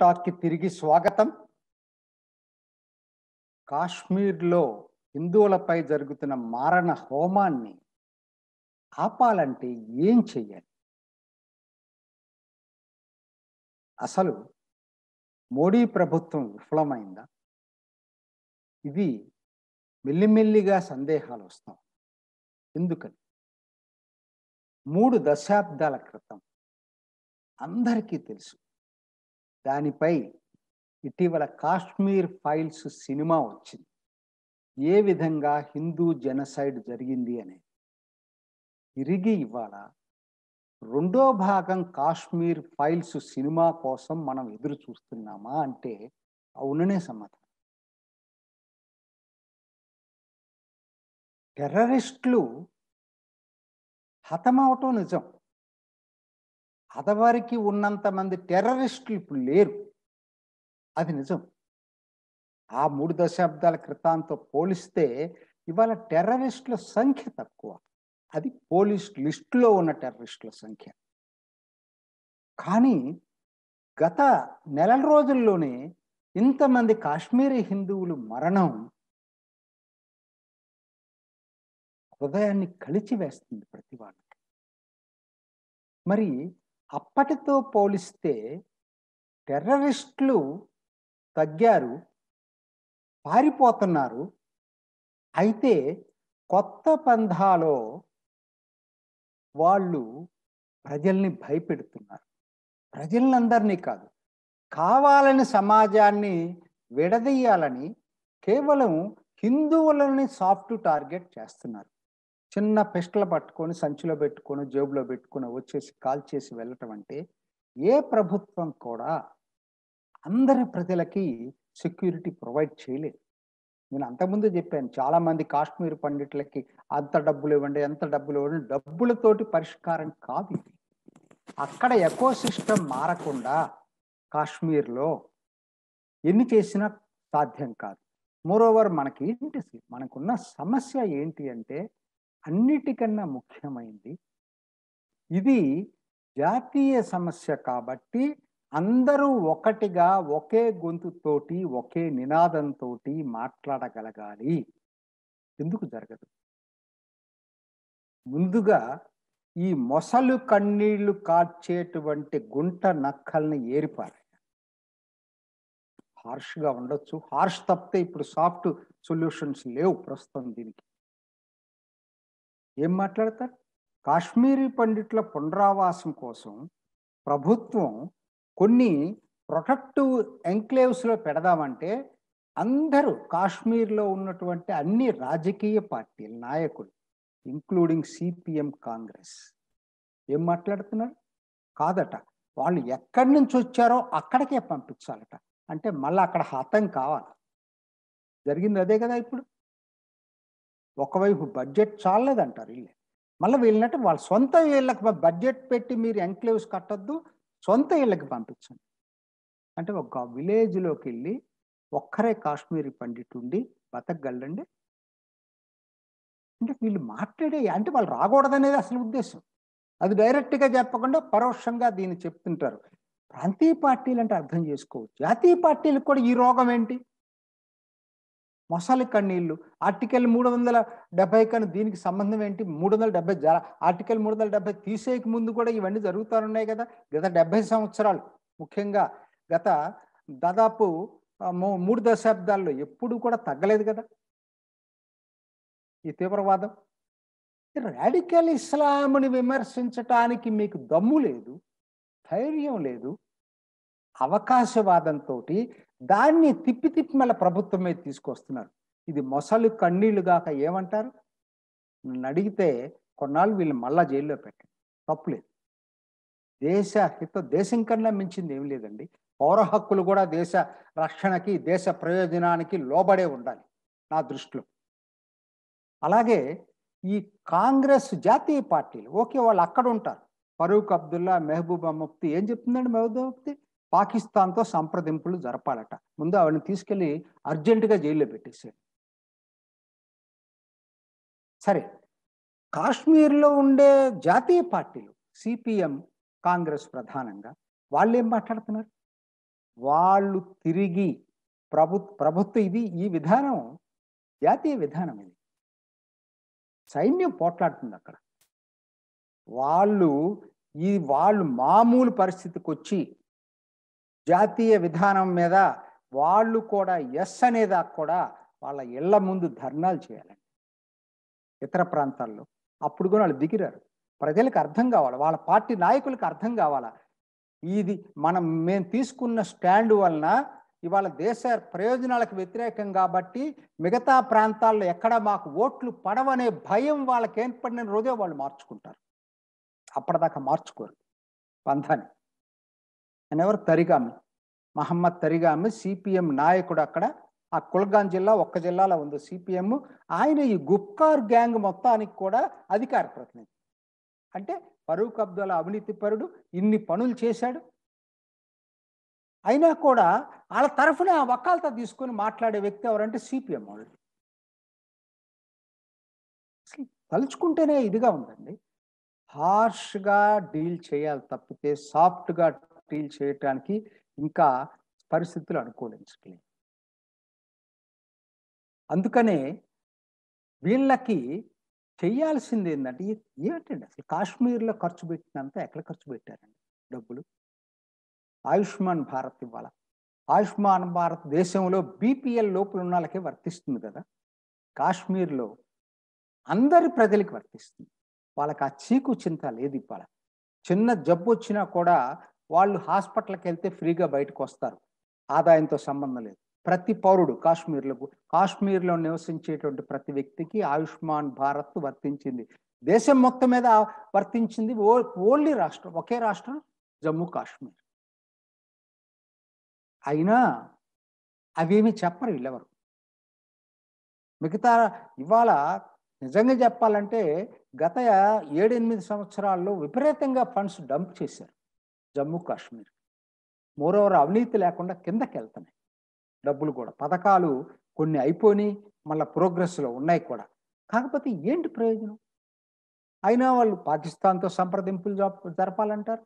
టాక్కి తిరిగి స్వాగతం కాశ్మీర్లో హిందువులపై జరుగుతున్న మారణ హోమాన్ని ఆపాలంటే ఏం చెయ్యాలి అసలు మోడీ ప్రభుత్వం విఫలమైందా ఇవి మెల్లిమెల్లిగా సందేహాలు వస్తాం ఎందుకని మూడు దశాబ్దాల క్రితం అందరికీ తెలుసు దానిపై ఇటీవల కాశ్మీర్ ఫైల్స్ సినిమా వచ్చింది ఏ విధంగా హిందూ జనసైడ్ జరిగింది అనేది తిరిగి ఇవాళ రెండో భాగం కాశ్మీర్ ఫైల్స్ సినిమా కోసం మనం ఎదురు చూస్తున్నామా అంటే అవుననే సమాధానం టెర్రరిస్టులు హతమవటం నిజం అదవారికి ఉన్నంత మంది టెర్రరిస్టులు ఇప్పుడు లేరు అది నిజం ఆ మూడు దశాబ్దాల క్రితాంతో పోలిస్తే ఇవాళ టెర్రరిస్టుల సంఖ్య తక్కువ అది పోలీస్ లిస్టులో ఉన్న టెర్రరిస్టుల సంఖ్య కానీ గత నెల రోజుల్లోనే ఇంతమంది కాశ్మీరీ హిందువులు మరణం హృదయాన్ని కలిచివేస్తుంది ప్రతి వాళ్ళకి మరి అప్పటితో పోలిస్తే టెర్రరిస్టులు తగ్గారు పారిపోతున్నారు అయితే కొత్త పంధాలో వాళ్ళు ప్రజల్ని భయపెడుతున్నారు ప్రజలందరినీ కాదు కావాలని సమాజాన్ని విడదీయాలని కేవలం హిందువులని సాఫ్ట్ టార్గెట్ చేస్తున్నారు చిన్న పెస్టలు పట్టుకొని సంచిలో పెట్టుకొని జేబులో పెట్టుకొని వచ్చేసి కాల్ చేసి వెళ్ళటం అంటే ఏ ప్రభుత్వం కూడా అందరి ప్రజలకి సెక్యూరిటీ ప్రొవైడ్ చేయలేదు నేను అంతకుముందు చెప్పాను చాలా మంది కాశ్మీర్ పండిట్లకి అంత డబ్బులు ఇవ్వండి ఎంత డబ్బులు ఇవ్వండి డబ్బులతోటి పరిష్కారం కాదు ఇది అక్కడ ఎకో సిస్టమ్ మారకుండా కాశ్మీర్లో ఎన్ని చేసినా సాధ్యం కాదు మోరోవర్ మనకి ఏంటి మనకున్న సమస్య ఏంటి అంటే అన్నిటికన్నా ముఖ్యమైంది ఇది జాతీయ సమస్య కాబట్టి అందరూ ఒకటిగా ఒకే గొంతుతోటి ఒకే నినాదంతో మాట్లాడగలగాలి ఎందుకు జరగదు ముందుగా ఈ మొసలు కన్నీళ్లు కాచేటువంటి గుంట నక్కల్ని ఏరిపారు హార్ష్గా ఉండొచ్చు హార్ష్ తప్పితే ఇప్పుడు సాఫ్ట్ సొల్యూషన్స్ లేవు ప్రస్తుతం దీనికి ఏం మాట్లాడతారు కాశ్మీరీ పండిట్ల పునరావాసం కోసం ప్రభుత్వం కొన్ని ప్రొటెక్టివ్ ఎంక్లేవ్స్లో పెడదామంటే అందరూ కాశ్మీర్లో ఉన్నటువంటి అన్ని రాజకీయ పార్టీల నాయకులు ఇంక్లూడింగ్ సిపిఎం కాంగ్రెస్ ఏం మాట్లాడుతున్నారు కాదట వాళ్ళు ఎక్కడి నుంచి వచ్చారో అక్కడికే పంపించాలట అంటే మళ్ళీ అక్కడ హతం కావాలి జరిగింది అదే కదా ఇప్పుడు ఒకవైపు బడ్జెట్ చాలలేదంటారు ఇల్లే మళ్ళీ వెళ్ళినట్టు వాళ్ళ సొంత వీళ్ళకి బడ్జెట్ పెట్టి మీరు ఎంక్లేవ్స్ కట్టద్దు సొంత ఇళ్ళకి పంపించండి అంటే ఒక విలేజ్లోకి వెళ్ళి ఒక్కరే కాశ్మీరీ పండిట్ ఉండి బతకగలండి అంటే వీళ్ళు మాట్లాడే అంటే వాళ్ళు రాకూడదనేది అసలు ఉద్దేశం అది డైరెక్ట్గా చెప్పకుండా పరోక్షంగా దీన్ని చెప్తుంటారు ప్రాంతీయ పార్టీలు అంటే అర్థం చేసుకోవచ్చు జాతీయ పార్టీలకు కూడా ఈ రోగం ఏంటి మొసలి కన్నీళ్లు ఆర్టికల్ మూడు వందల డెబ్బై కానీ దీనికి సంబంధం ఏంటి మూడు వందల డెబ్బై జర ఆర్టికల్ మూడు వందల డెబ్బై తీసేయక ముందు కూడా ఇవన్నీ ఉన్నాయి కదా గత డెబ్బై సంవత్సరాలు ముఖ్యంగా గత దాదాపు మూడు దశాబ్దాల్లో ఎప్పుడు కూడా తగ్గలేదు కదా ఈ తీవ్రవాదం రాడికల్ ఇస్లాంని విమర్శించటానికి మీకు దమ్ము లేదు ధైర్యం లేదు అవకాశవాదంతో దాన్ని తిప్పి తిప్పి మళ్ళ ప్రభుత్వం మీద తీసుకొస్తున్నారు ఇది మొసలు కన్నీళ్ళు గాక ఏమంటారు నన్ను అడిగితే కొన్నాళ్ళు వీళ్ళు మళ్ళా జైల్లో పెట్టారు తప్పులేదు దేశ హిత దేశం కన్నా మించింది ఏం లేదండి పౌర హక్కులు కూడా దేశ రక్షణకి దేశ ప్రయోజనానికి లోబడే ఉండాలి నా దృష్టిలో అలాగే ఈ కాంగ్రెస్ జాతీయ పార్టీలు ఓకే వాళ్ళు అక్కడ ఉంటారు ఫరూక్ అబ్దుల్లా మెహబూబా ముఫ్తి ఏం చెప్తుందండి మెహబూబా ముఫ్తి పాకిస్తాన్తో సంప్రదింపులు జరపాలట ముందు ఆవిడని తీసుకెళ్ళి అర్జెంటుగా జైల్లో పెట్టేశాడు సరే కాశ్మీర్లో ఉండే జాతీయ పార్టీలు సిపిఎం కాంగ్రెస్ ప్రధానంగా వాళ్ళు ఏం మాట్లాడుతున్నారు వాళ్ళు తిరిగి ప్రభు ప్రభుత్వ ఇది ఈ విధానం జాతీయ విధానం ఇది సైన్యం పోట్లాడుతుంది అక్కడ వాళ్ళు ఈ వాళ్ళు మామూలు పరిస్థితికి వచ్చి జాతీయ విధానం మీద వాళ్ళు కూడా ఎస్ అనేదాకా కూడా వాళ్ళ ఇళ్ల ముందు ధర్నాలు చేయాలండి ఇతర ప్రాంతాల్లో అప్పుడు కూడా వాళ్ళు దిగిరారు ప్రజలకు అర్థం కావాలి వాళ్ళ పార్టీ నాయకులకు అర్థం కావాలా ఇది మనం మేము తీసుకున్న స్టాండ్ వలన ఇవాళ దేశ ప్రయోజనాలకు వ్యతిరేకం కాబట్టి మిగతా ప్రాంతాల్లో ఎక్కడ మాకు ఓట్లు పడవనే భయం వాళ్ళకి ఏర్పడిన రోజే వాళ్ళు మార్చుకుంటారు అప్పటిదాకా మార్చుకోరు పంధాన్ని అనేవారు తరిగామి మహమ్మద్ తరిగామి సిపిఎం నాయకుడు అక్కడ ఆ కుల్గాన్ జిల్లా ఒక్క జిల్లాలో ఉంది సిపిఎం ఆయన ఈ గుప్కార్ గ్యాంగ్ మొత్తానికి కూడా అధికార ప్రతినిధి అంటే ఫరూక్ అబ్దుల్ అవినీతి పరుడు ఇన్ని పనులు చేశాడు అయినా కూడా వాళ్ళ తరఫున ఆ వకాలత తీసుకొని మాట్లాడే వ్యక్తి ఎవరంటే సిపిఎం వాళ్ళు తలుచుకుంటేనే ఇదిగా ఉందండి హార్ష్గా డీల్ చేయాలి తప్పితే సాఫ్ట్గా డీల్ చేయటానికి ఇంకా పరిస్థితులు అనుకూలించట్లేదు అందుకనే వీళ్ళకి చేయాల్సింది ఏంటంటే ఏంటండి అసలు కాశ్మీర్లో ఖర్చు పెట్టినంత ఎక్కడ ఖర్చు పెట్టారండి డబ్బులు ఆయుష్మాన్ భారత్ ఇవాళ ఆయుష్మాన్ భారత్ దేశంలో బీపీఎల్ లోపల ఉన్న వాళ్ళకే వర్తిస్తుంది కదా కాశ్మీర్లో అందరి ప్రజలకి వర్తిస్తుంది వాళ్ళకి ఆ చీకు చింత లేదు ఇవాళ చిన్న జబ్బు వచ్చినా కూడా వాళ్ళు హాస్పిటల్కి వెళ్తే ఫ్రీగా బయటకు వస్తారు ఆదాయంతో సంబంధం లేదు ప్రతి పౌరుడు కాశ్మీర్లకు కాశ్మీర్లో నివసించేటువంటి ప్రతి వ్యక్తికి ఆయుష్మాన్ భారత్ వర్తించింది దేశం మొత్తం మీద వర్తించింది ఓన్లీ రాష్ట్రం ఒకే రాష్ట్రం జమ్మూ కాశ్మీర్ అయినా అవేమి చెప్పరు వీళ్ళెవరు మిగతా ఇవాళ నిజంగా చెప్పాలంటే గత ఏడెనిమిది సంవత్సరాల్లో విపరీతంగా ఫండ్స్ డంప్ చేశారు జమ్మూ కాశ్మీర్ మోరోవర్ అవినీతి లేకుండా కిందకి వెళ్తున్నాయి డబ్బులు కూడా పథకాలు కొన్ని అయిపోయినాయి మళ్ళీ ప్రోగ్రెస్లో ఉన్నాయి కూడా కాకపోతే ఏంటి ప్రయోజనం అయినా వాళ్ళు పాకిస్తాన్తో సంప్రదింపులు జరపాలంటారు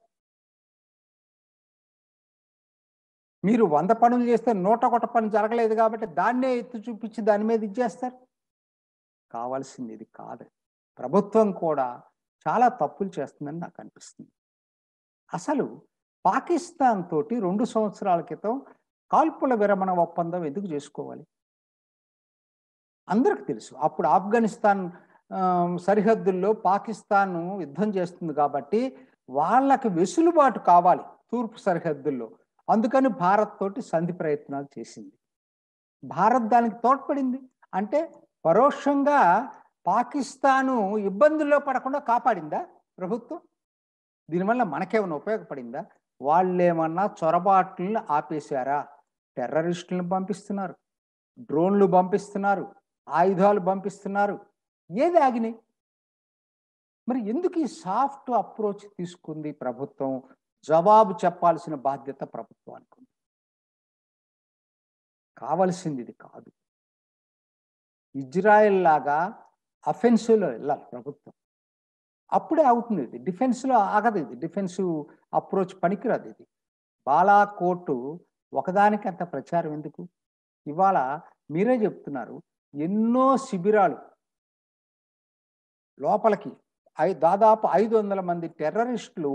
మీరు వంద పనులు చేస్తే నూట ఒకటి పని జరగలేదు కాబట్టి దాన్నే ఎత్తు చూపించి దాని మీద ఇచ్చేస్తారు కావాల్సింది ఇది కాదు ప్రభుత్వం కూడా చాలా తప్పులు చేస్తుందని నాకు అనిపిస్తుంది అసలు పాకిస్తాన్ తోటి రెండు సంవత్సరాల క్రితం కాల్పుల విరమణ ఒప్పందం ఎందుకు చేసుకోవాలి అందరికి తెలుసు అప్పుడు ఆఫ్ఘనిస్తాన్ సరిహద్దుల్లో పాకిస్తాన్ యుద్ధం చేస్తుంది కాబట్టి వాళ్ళకి వెసులుబాటు కావాలి తూర్పు సరిహద్దుల్లో అందుకని భారత్ తోటి సంధి ప్రయత్నాలు చేసింది భారత్ దానికి తోడ్పడింది అంటే పరోక్షంగా పాకిస్తాను ఇబ్బందుల్లో పడకుండా కాపాడిందా ప్రభుత్వం దీనివల్ల మనకేమైనా ఉపయోగపడిందా వాళ్ళు ఏమన్నా చొరబాట్లను ఆపేశారా టెర్రరిస్టులను పంపిస్తున్నారు డ్రోన్లు పంపిస్తున్నారు ఆయుధాలు పంపిస్తున్నారు ఏది ఆగినాయి మరి ఎందుకు ఈ సాఫ్ట్ అప్రోచ్ తీసుకుంది ప్రభుత్వం జవాబు చెప్పాల్సిన బాధ్యత ప్రభుత్వానికి కావలసింది ఇది కాదు ఇజ్రాయెల్ లాగా అఫెన్సివ్లో వెళ్ళాలి ప్రభుత్వం అప్పుడే అవుతుంది ఇది డిఫెన్స్లో ఆగదు ఇది డిఫెన్సివ్ అప్రోచ్ పనికిరాదు ఇది బాలాకోటు ఒకదానికి అంత ప్రచారం ఎందుకు ఇవాళ మీరే చెప్తున్నారు ఎన్నో శిబిరాలు లోపలికి ఐ దాదాపు ఐదు వందల మంది టెర్రరిస్టులు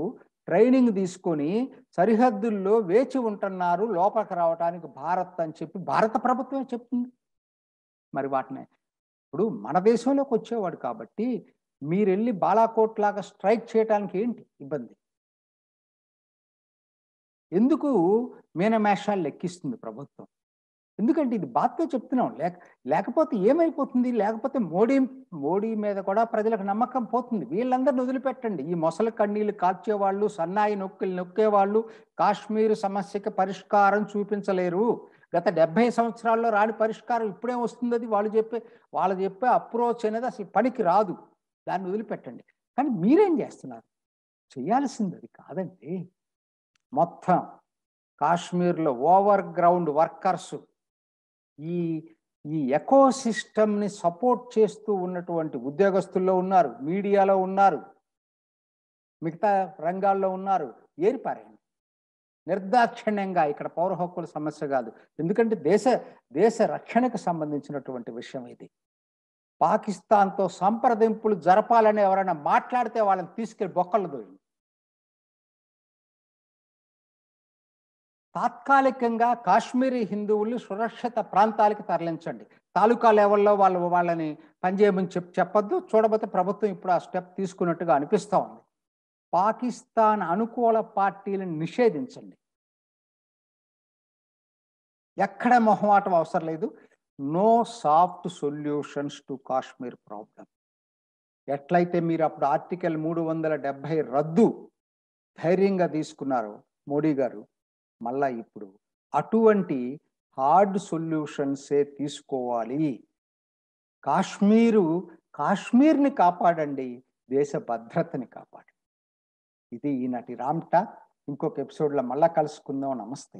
ట్రైనింగ్ తీసుకొని సరిహద్దుల్లో వేచి ఉంటున్నారు లోపలికి రావడానికి భారత్ అని చెప్పి భారత ప్రభుత్వమే చెప్తుంది మరి వాటిని ఇప్పుడు మన దేశంలోకి వచ్చేవాడు కాబట్టి మీరు వెళ్ళి బాలాకోట్ లాగా స్ట్రైక్ చేయడానికి ఏంటి ఇబ్బంది ఎందుకు మీనమేషాలు లెక్కిస్తుంది ప్రభుత్వం ఎందుకంటే ఇది బాధ్యత చెప్తున్నాం లేక లేకపోతే ఏమైపోతుంది లేకపోతే మోడీ మోడీ మీద కూడా ప్రజలకు నమ్మకం పోతుంది వీళ్ళందరిని వదిలిపెట్టండి ఈ మొసలి కన్నీళ్ళు కాల్చేవాళ్ళు సన్నాయి నొక్కులు నొక్కేవాళ్ళు కాశ్మీర్ సమస్యకి పరిష్కారం చూపించలేరు గత డెబ్బై సంవత్సరాల్లో రాని పరిష్కారం ఇప్పుడే వస్తుంది అది వాళ్ళు చెప్పే వాళ్ళు చెప్పే అప్రోచ్ అనేది అసలు పనికి రాదు దాన్ని వదిలిపెట్టండి కానీ మీరేం చేస్తున్నారు చేయాల్సింది అది కాదండి మొత్తం కాశ్మీర్లో ఓవర్ గ్రౌండ్ వర్కర్స్ ఈ ఈ ఎకోసిస్టమ్ని సపోర్ట్ చేస్తూ ఉన్నటువంటి ఉద్యోగస్తుల్లో ఉన్నారు మీడియాలో ఉన్నారు మిగతా రంగాల్లో ఉన్నారు ఏరిపారేయండి నిర్దాక్షిణ్యంగా ఇక్కడ పౌర హక్కుల సమస్య కాదు ఎందుకంటే దేశ దేశ రక్షణకు సంబంధించినటువంటి విషయం ఇది పాకిస్తాన్తో సంప్రదింపులు జరపాలని ఎవరైనా మాట్లాడితే వాళ్ళని తీసుకెళ్లి బొక్కలు దోయండి తాత్కాలికంగా కాశ్మీరీ హిందువుల్ని సురక్షిత ప్రాంతాలకి తరలించండి తాలూకా లెవెల్లో వాళ్ళు వాళ్ళని పనిచేయమని చెప్ చెప్పొద్దు చూడబోతే ప్రభుత్వం ఇప్పుడు ఆ స్టెప్ తీసుకున్నట్టుగా అనిపిస్తూ ఉంది పాకిస్తాన్ అనుకూల పార్టీలను నిషేధించండి ఎక్కడ మొహమాటం అవసరం లేదు no soft solutions to Kashmir problem ఎట్లయితే మీరు అప్పుడు ఆర్టికల్ మూడు వందల డెబ్బై రద్దు ధైర్యంగా తీసుకున్నారో మోడీ గారు మళ్ళా ఇప్పుడు అటువంటి హార్డ్ సొల్యూషన్సే తీసుకోవాలి కాశ్మీరు కాశ్మీర్ని కాపాడండి దేశ భద్రతని కాపాడండి ఇది ఈనాటి రామ్టా ఇంకొక ఎపిసోడ్లో మళ్ళా కలుసుకుందాం నమస్తే